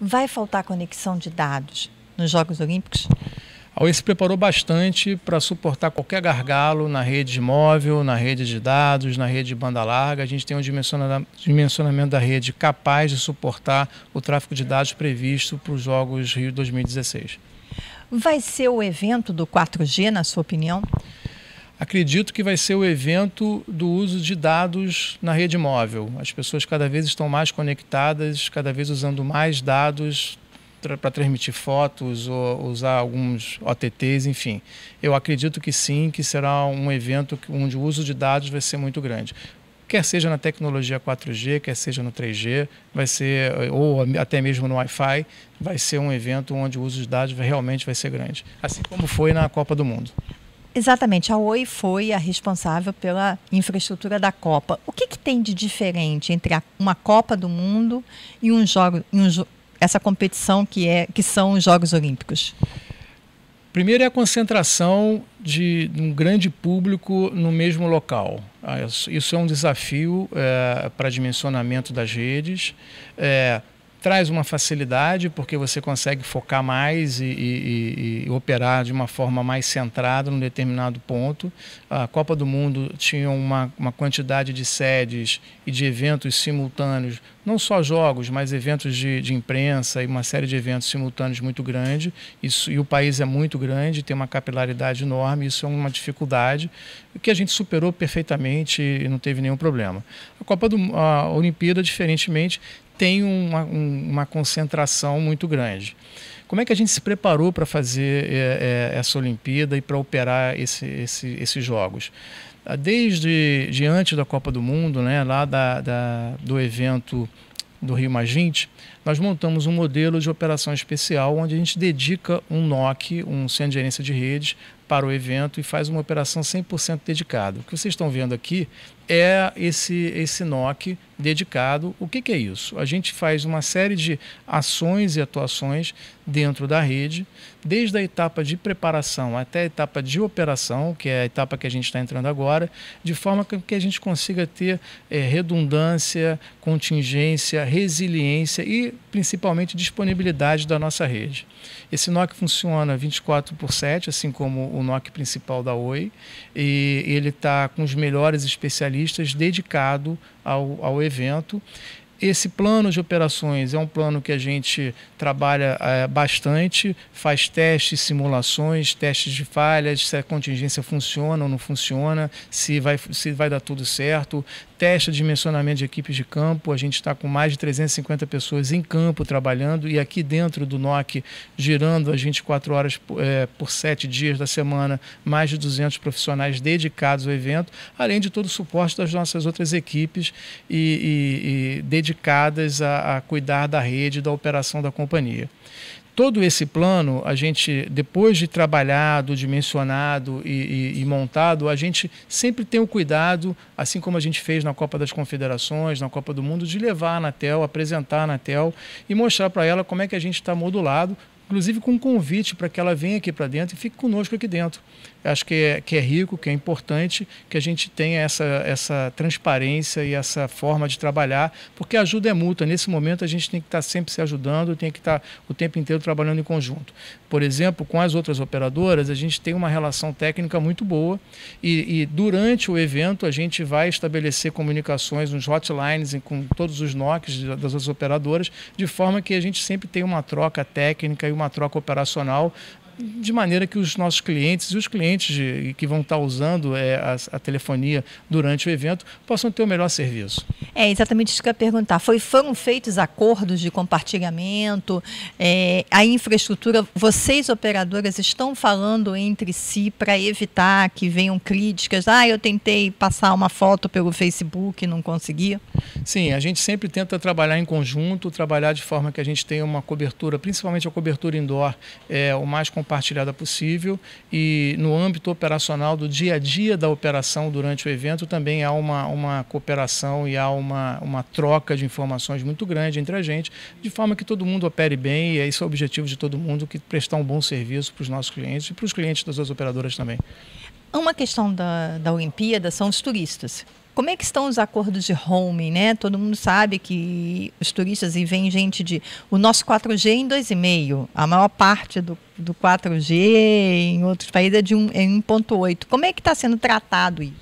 Vai faltar conexão de dados nos Jogos Olímpicos? A UE se preparou bastante para suportar qualquer gargalo na rede móvel, na rede de dados, na rede de banda larga. A gente tem um dimensionamento da rede capaz de suportar o tráfego de dados previsto para os Jogos Rio 2016. Vai ser o evento do 4G, na sua opinião? acredito que vai ser o evento do uso de dados na rede móvel. As pessoas cada vez estão mais conectadas, cada vez usando mais dados para transmitir fotos ou usar alguns OTTs, enfim. Eu acredito que sim, que será um evento onde o uso de dados vai ser muito grande. Quer seja na tecnologia 4G, quer seja no 3G, vai ser eh, ou até mesmo no Wi-Fi, vai ser um evento onde o uso de dados realmente vai ser grande, assim como foi na Copa do Mundo. Exatamente, a Oi foi a responsável pela infraestrutura da Copa. O que, que tem de diferente entre a, uma Copa do Mundo e um jogo, um, essa competição que, é, que são os Jogos Olímpicos? Primeiro é a concentração de um grande público no mesmo local. Ah, isso é um desafio é, para dimensionamento das redes. É, traz uma facilidade, porque você consegue focar mais e, e, e, operar de uma forma mais centrada num determinado ponto. A Copa do Mundo tinha uma, uma quantidade de sedes e de eventos simultâneos não só jogos, mas eventos de, de, imprensa e uma série de eventos simultâneos muito grande. Isso, e o país é muito grande, tem uma capilaridade enorme, isso é uma dificuldade que a gente superou perfeitamente e não teve nenhum problema. A Copa do a Olimpíada, diferentemente, tem uma, um, uma concentração muito grande. Como é que a gente se preparou para fazer é, é, essa Olimpíada e para operar esse, esse, esses jogos? Ah, desde de antes da Copa do Mundo, né, lá da, da do evento do Rio Mais 20, nós montamos um modelo de operação especial onde a gente dedica um NOC, um centro de gerência de redes, para o evento e faz uma operação 100% dedicada. O que vocês estão vendo aqui é esse, esse NOC dedicado. O que, que, é isso? A gente faz uma série de ações e atuações dentro da rede, desde a etapa de preparação até a etapa de operação, que é a etapa que a gente está entrando agora, de forma que a gente consiga ter é, redundância, contingência, resiliência e principalmente disponibilidade da nossa rede. Esse NOC funciona 24 por 7, assim como o NOC principal da Oi, e ele está com os melhores especialistas especialistas dedicado ao, ao evento. Esse plano de operações é um plano que a gente trabalha é, bastante, faz testes, simulações, testes de falhas, se a contingência funciona ou não funciona, se vai, se vai dar tudo certo, teste de dimensionamento de equipes de campo, a gente está com mais de 350 pessoas em campo trabalhando e aqui dentro do NOC, girando as 24 horas eh, por, é, por 7 dias da semana, mais de 200 profissionais dedicados ao evento, além de todo o suporte das nossas outras equipes e, e, e dedicadas a, a cuidar da rede, da operação da companhia todo esse plano, a gente, depois de trabalhado, dimensionado e, e, e, montado, a gente sempre tem o cuidado, assim como a gente fez na Copa das Confederações, na Copa do Mundo, de levar a Anatel, apresentar a Anatel e mostrar para ela como é que a gente está modulado inclusive com um convite para que ela venha aqui para dentro e fique conosco aqui dentro. acho que é, que é rico, que é importante que a gente tenha essa, essa transparência e essa forma de trabalhar, porque ajuda é mútua. Nesse momento, a gente tem que estar tá sempre se ajudando, tem que estar tá o tempo inteiro trabalhando em conjunto. Por exemplo, com as outras operadoras, a gente tem uma relação técnica muito boa e, e durante o evento, a gente vai estabelecer comunicações nos hotlines com todos os NOCs das outras operadoras, de forma que a gente sempre tem uma troca técnica e uma uma troca operacional de maneira que os nossos clientes e os clientes de, que vão estar usando é, a, a, telefonia durante o evento possam ter o melhor serviço. É exatamente isso que eu ia perguntar. Foi, foram feitos acordos de compartilhamento, é, a infraestrutura, vocês operadoras estão falando entre si para evitar que venham críticas. Ah, eu tentei passar uma foto pelo Facebook, e não consegui. Sim, a gente sempre tenta trabalhar em conjunto, trabalhar de forma que a gente tenha uma cobertura, principalmente a cobertura indoor, é, o mais completa compartilhada possível e no âmbito operacional do dia a dia da operação durante o evento também há uma, uma cooperação e há uma, uma troca de informações muito grande entre a gente, de forma que todo mundo opere bem e esse é o objetivo de todo mundo, que prestar um bom serviço para os nossos clientes e para os clientes das outras operadoras também. Uma questão da, da Olimpíada são os turistas. Como é que estão os acordos de roaming né? Todo mundo sabe que os turistas e vem gente de o nosso 4G é em 2,5. A maior parte do do 4G, em outros países é de um, é 1,8. Como é que está sendo tratado isso?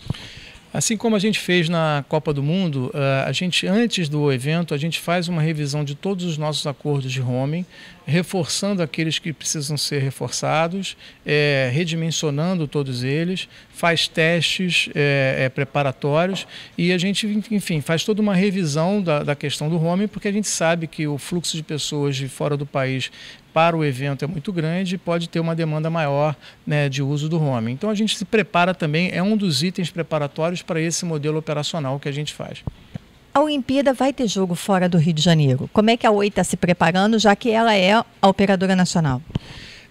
Assim como a gente fez na Copa do Mundo, eh, a gente antes do evento a gente faz uma revisão de todos os nossos acordos de roaming, reforçando aqueles que precisam ser reforçados, é, redimensionando todos eles, faz testes é, é, preparatórios e a gente, enfim, faz toda uma revisão da, da, questão do roaming, porque a gente sabe que o fluxo de pessoas de fora do país para o evento é muito grande e pode ter uma demanda maior né, de uso do home. Então a gente se prepara também, é um dos itens preparatórios para esse modelo operacional que a gente faz. A Olimpíada vai ter jogo fora do Rio de Janeiro. Como é que a Oi está se preparando, já que ela é a operadora nacional?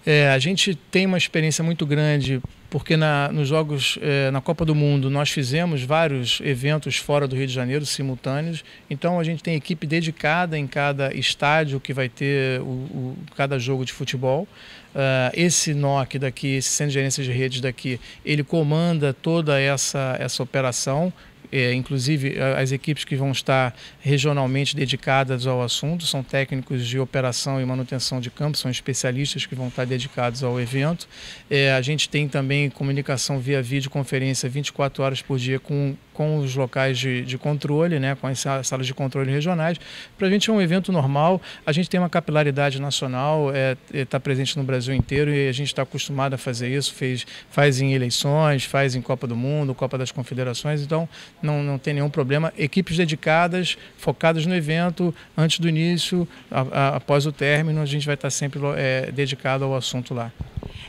É, a gente tem uma experiência muito grande porque na, nos jogos é, na Copa do Mundo nós fizemos vários eventos fora do Rio de Janeiro simultâneos, então a gente tem equipe dedicada em cada estádio que vai ter o, o cada jogo de futebol. Uh, esse NOC daqui, esse Centro de Gerência de Redes daqui, ele comanda toda essa, essa operação é, inclusive as equipes que vão estar regionalmente dedicadas ao assunto, são técnicos de operação e manutenção de campo, são especialistas que vão estar dedicados ao evento. É, a gente tem também comunicação via videoconferência 24 horas por dia com com os locais de, de controle, né, com as salas de controle regionais. Para a gente é um evento normal, a gente tem uma capilaridade nacional, está é, é tá presente no Brasil inteiro e a gente está acostumado a fazer isso, fez, faz em eleições, faz em Copa do Mundo, Copa das Confederações, então não, não tem nenhum problema. Equipes dedicadas, focadas no evento, antes do início, a, a, após o término, a gente vai estar tá sempre é, dedicado ao assunto lá.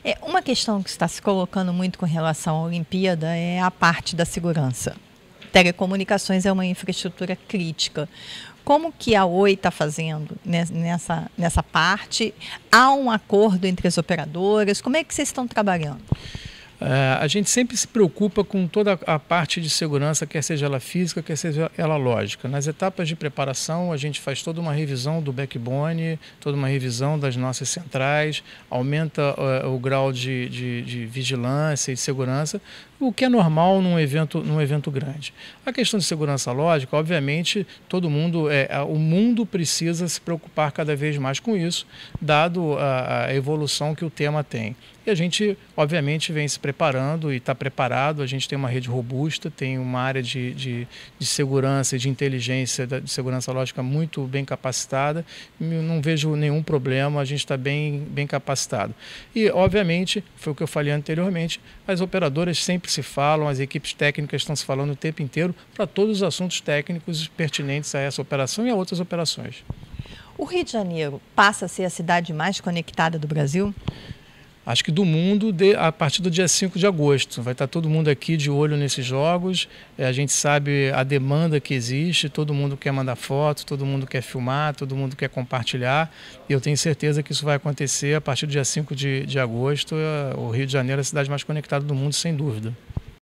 É, uma questão que está se colocando muito com relação à Olimpíada é a parte da segurança telecomunicações é uma infraestrutura crítica. Como que a Oi está fazendo nessa, nessa parte? Há um acordo entre as operadoras? Como é que vocês estão trabalhando? É, a gente sempre se preocupa com toda a parte de segurança, quer seja ela física, quer seja ela lógica. Nas etapas de preparação, a gente faz toda uma revisão do backbone, toda uma revisão das nossas centrais, aumenta uh, o grau de, de, de, vigilância e de segurança, o que é normal num evento, num evento grande. A questão de segurança lógica, obviamente, todo mundo, é, é o mundo precisa se preocupar cada vez mais com isso, dado a, a evolução que o tema tem. E a gente, obviamente, vem se preparando e está preparado. A gente tem uma rede robusta, tem uma área de, de, de segurança e de inteligência, de segurança lógica muito bem capacitada. Não vejo nenhum problema, a gente está bem, bem capacitado. E, obviamente, foi o que eu falei anteriormente, as operadoras sempre se falam, as equipes técnicas estão se falando o tempo inteiro para todos os assuntos técnicos pertinentes a essa operação e a outras operações. O Rio de Janeiro passa a ser a cidade mais conectada do Brasil? acho que do mundo de, a partir do dia 5 de agosto. Vai estar tá todo mundo aqui de olho nesses jogos. É, a gente sabe a demanda que existe, todo mundo quer mandar foto, todo mundo quer filmar, todo mundo quer compartilhar. E eu tenho certeza que isso vai acontecer a partir do dia 5 de, de agosto. É, o Rio de Janeiro é a cidade mais conectada do mundo, sem dúvida.